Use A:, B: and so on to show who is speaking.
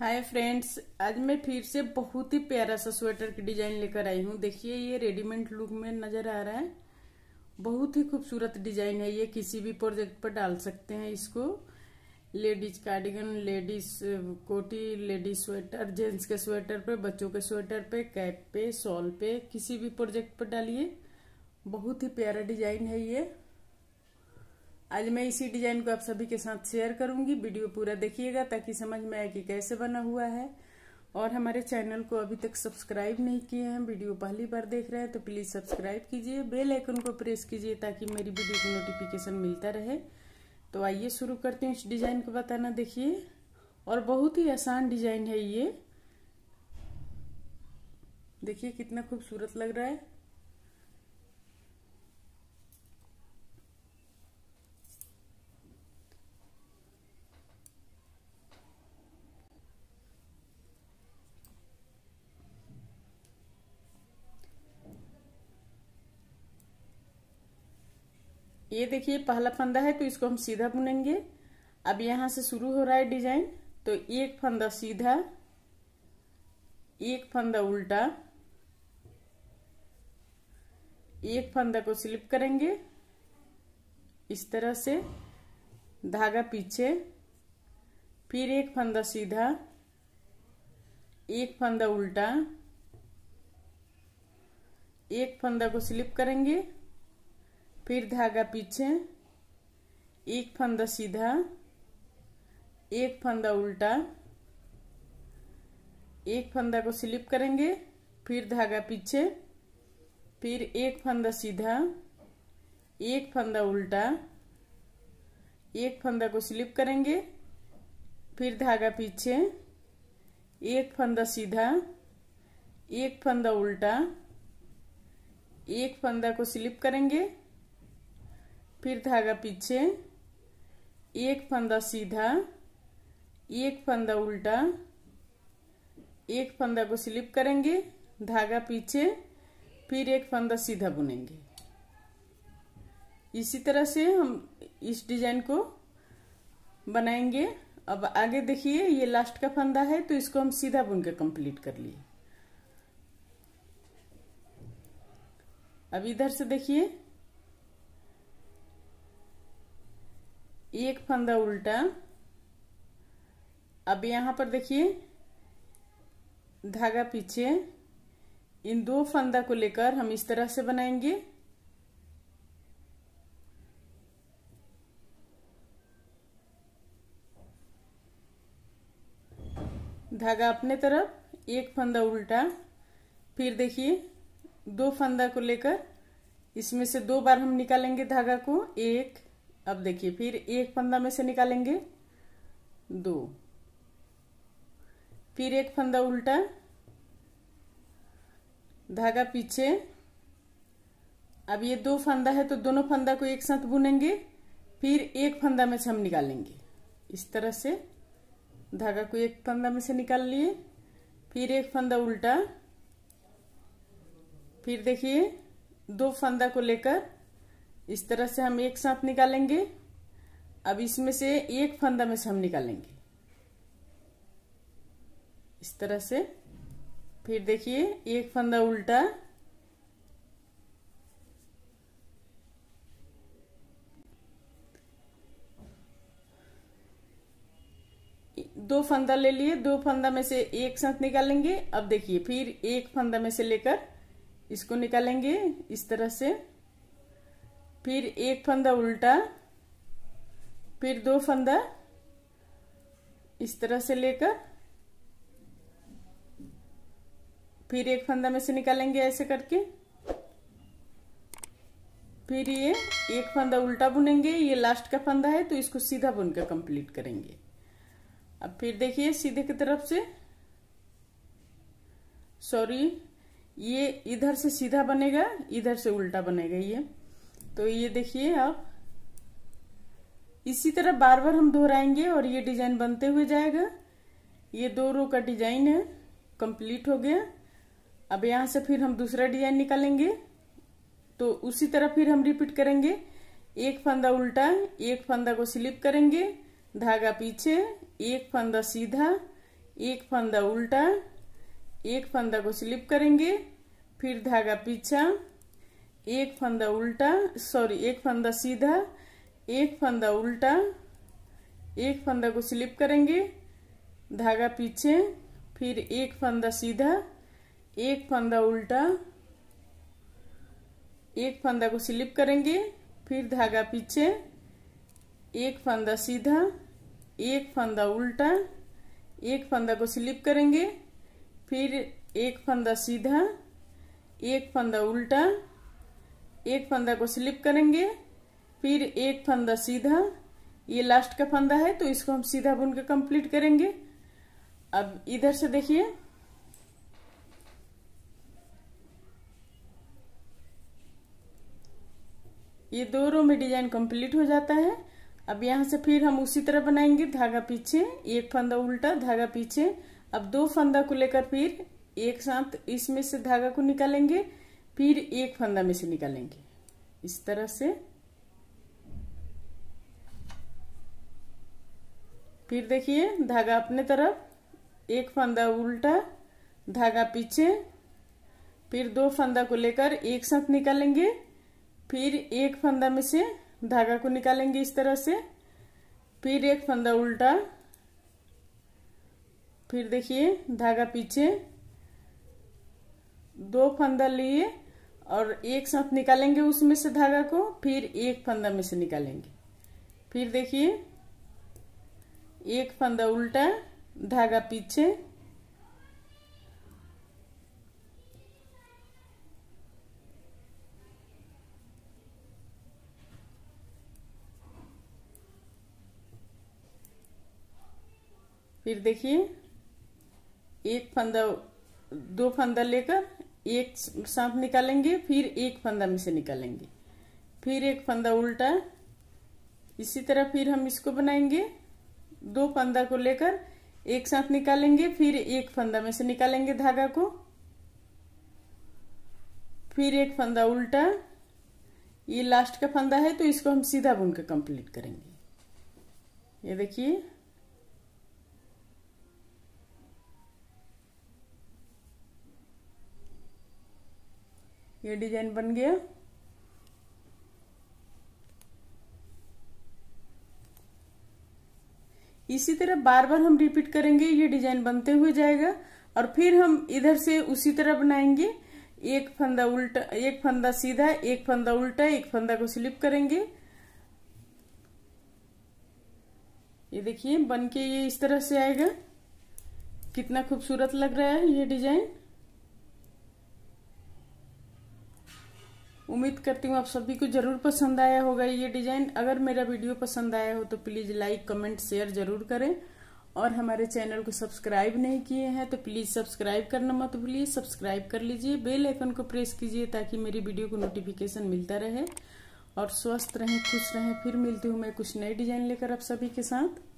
A: hi friends आज मैं फिर से बहुत ही प्यारा सा स्वेटर की डिजाइन लेकर आई हूँ देखिए ये रेडीमेड लुक में नजर आ रहा है बहुत ही खूबसूरत डिजाइन है ये किसी भी प्रोजेक्ट पर डाल सकते हैं इसको लेडीज कार्डिगन लेडीज कोटी लेडीज स्वेटर जेंट्स के स्वेटर पे बच्चों के स्वेटर पे कैप पे शॉल पे किसी भी प्रोजेक्ट पर डालिए बहुत ही प्यारा डिजाइन है ये आज मैं इसी डिजाइन को आप सभी के साथ शेयर करूंगी वीडियो पूरा देखिएगा ताकि समझ में आए कि कैसे बना हुआ है और हमारे चैनल को अभी तक सब्सक्राइब नहीं किए हैं वीडियो पहली बार देख रहे हैं तो प्लीज़ सब्सक्राइब कीजिए बेल आइकन को प्रेस कीजिए ताकि मेरी वीडियो की नोटिफिकेशन मिलता रहे तो आइए शुरू करते हैं इस डिज़ाइन को बताना देखिए और बहुत ही आसान डिजाइन है ये देखिए कितना खूबसूरत लग रहा है ये देखिए पहला फंदा है तो इसको हम सीधा बुनेंगे अब यहां से शुरू हो रहा है डिजाइन तो एक फंदा सीधा एक फंदा उल्टा एक फंदा को स्लिप करेंगे इस तरह से धागा पीछे फिर एक फंदा सीधा एक फंदा उल्टा एक फंदा को स्लिप करेंगे फिर धागा पीछे एक फंदा सीधा एक फंदा उल्टा एक फंदा को स्लिप करेंगे फिर धागा पीछे फिर एक फंदा सीधा एक फंदा उल्टा एक फंदा को स्लिप करेंगे फिर धागा पीछे एक फंदा सीधा एक फंदा उल्टा एक फंदा को स्लिप करेंगे फिर धागा पीछे एक फंदा सीधा एक फंदा उल्टा एक फंदा को स्लिप करेंगे धागा पीछे फिर एक फंदा सीधा बुनेंगे इसी तरह से हम इस डिजाइन को बनाएंगे अब आगे देखिए ये लास्ट का फंदा है तो इसको हम सीधा बुन के कंप्लीट कर लिए अब इधर से देखिए एक फंदा उल्टा अब यहाँ पर देखिए धागा पीछे इन दो फंदा को लेकर हम इस तरह से बनाएंगे धागा अपने तरफ एक फंदा उल्टा फिर देखिए दो फंदा को लेकर इसमें से दो बार हम निकालेंगे धागा को एक अब देखिए फिर एक फंदा में से निकालेंगे दो फिर एक फंदा उल्टा धागा पीछे अब ये दो फंदा है तो दोनों फंदा को एक साथ बुनेंगे फिर एक फंदा में से हम निकालेंगे इस तरह से धागा को एक फंदा में से निकाल लिए फिर एक फंदा उल्टा फिर देखिए दो फंदा को लेकर इस तरह से हम एक साथ निकालेंगे अब इसमें से एक फंदा में से हम निकालेंगे इस तरह से फिर देखिए एक फंदा उल्टा दो फंदा ले लिए दो फंदा में से एक साथ निकालेंगे अब देखिए फिर एक फंदा में से लेकर इसको निकालेंगे इस तरह से फिर एक फंदा उल्टा फिर दो फंदा इस तरह से लेकर फिर एक फंदा में से निकालेंगे ऐसे करके फिर ये एक फंदा उल्टा बुनेंगे ये लास्ट का फंदा है तो इसको सीधा बुनकर कंप्लीट करेंगे अब फिर देखिए सीधे की तरफ से सॉरी ये इधर से सीधा बनेगा इधर से उल्टा बनेगा ये तो ये देखिए आप इसी तरह बार बार हम दोहराएंगे और ये डिजाइन बनते हुए जाएगा ये दो रो का डिजाइन है कंप्लीट हो गया अब यहां से फिर हम दूसरा डिजाइन निकालेंगे तो उसी तरह फिर हम रिपीट करेंगे एक फंदा उल्टा एक फंदा को स्लिप करेंगे धागा पीछे एक फंदा सीधा एक फंदा उल्टा एक फंदा को स्लिप करेंगे फिर धागा पीछा एक फंदा उल्टा सॉरी एक फंदा सीधा एक फंदा उल्टा एक फंदा को स्लिप करेंगे धागा पीछे फिर एक फंदा सीधा एक फंदा उल्टा एक फंदा को स्लिप करेंगे फिर धागा पीछे एक फंदा सीधा एक फंदा उल्टा एक फंदा को स्लिप करेंगे फिर एक फंदा सीधा एक फंदा उल्टा एक फंदा को स्लिप करेंगे फिर एक फंदा सीधा ये लास्ट का फंदा है तो इसको हम सीधा बुन के कंप्लीट करेंगे अब इधर से देखिए ये दो रो में डिजाइन कंप्लीट हो जाता है अब यहां से फिर हम उसी तरह बनाएंगे धागा पीछे एक फंदा उल्टा धागा पीछे अब दो फंदा को लेकर फिर एक साथ इसमें से धागा को निकालेंगे फिर एक फंदा में से निकालेंगे इस तरह से फिर देखिए धागा अपने तरफ एक फंदा उल्टा धागा पीछे फिर दो फंदा को लेकर एक साथ निकालेंगे फिर एक फंदा में से धागा को निकालेंगे इस तरह से फिर एक फंदा उल्टा फिर देखिए धागा पीछे दो फंदा लिए और एक साथ निकालेंगे उसमें से धागा को फिर एक फंदा में से निकालेंगे फिर देखिए एक फंदा उल्टा धागा पीछे फिर देखिए एक फंदा दो फंदा लेकर एक सांप निकालेंगे फिर एक फंदा में से निकालेंगे फिर एक फंदा उल्टा इसी तरह फिर हम इसको बनाएंगे दो फंदा को लेकर एक साथ निकालेंगे फिर एक फंदा में से निकालेंगे धागा को फिर एक फंदा उल्टा ये लास्ट का फंदा है तो इसको हम सीधा बुनकर कंप्लीट करेंगे ये देखिए ये डिजाइन बन गया इसी तरह बार बार हम रिपीट करेंगे ये डिजाइन बनते हुए जाएगा और फिर हम इधर से उसी तरह बनाएंगे एक फंदा उल्टा एक फंदा सीधा एक फंदा उल्टा एक फंदा को स्लिप करेंगे ये देखिए बन के ये इस तरह से आएगा कितना खूबसूरत लग रहा है ये डिजाइन उम्मीद करती हूँ आप सभी को जरूर पसंद आया होगा ये डिजाइन अगर मेरा वीडियो पसंद आया हो तो प्लीज लाइक कमेंट शेयर जरूर करें और हमारे चैनल को सब्सक्राइब नहीं किए हैं तो प्लीज सब्सक्राइब करना मत भूलिए सब्सक्राइब कर लीजिए बेल आइकन को प्रेस कीजिए ताकि मेरी वीडियो को नोटिफिकेशन मिलता रहे और स्वस्थ रहें खुश रहें फिर मिलती हूँ मैं कुछ नए डिजाइन लेकर आप सभी के साथ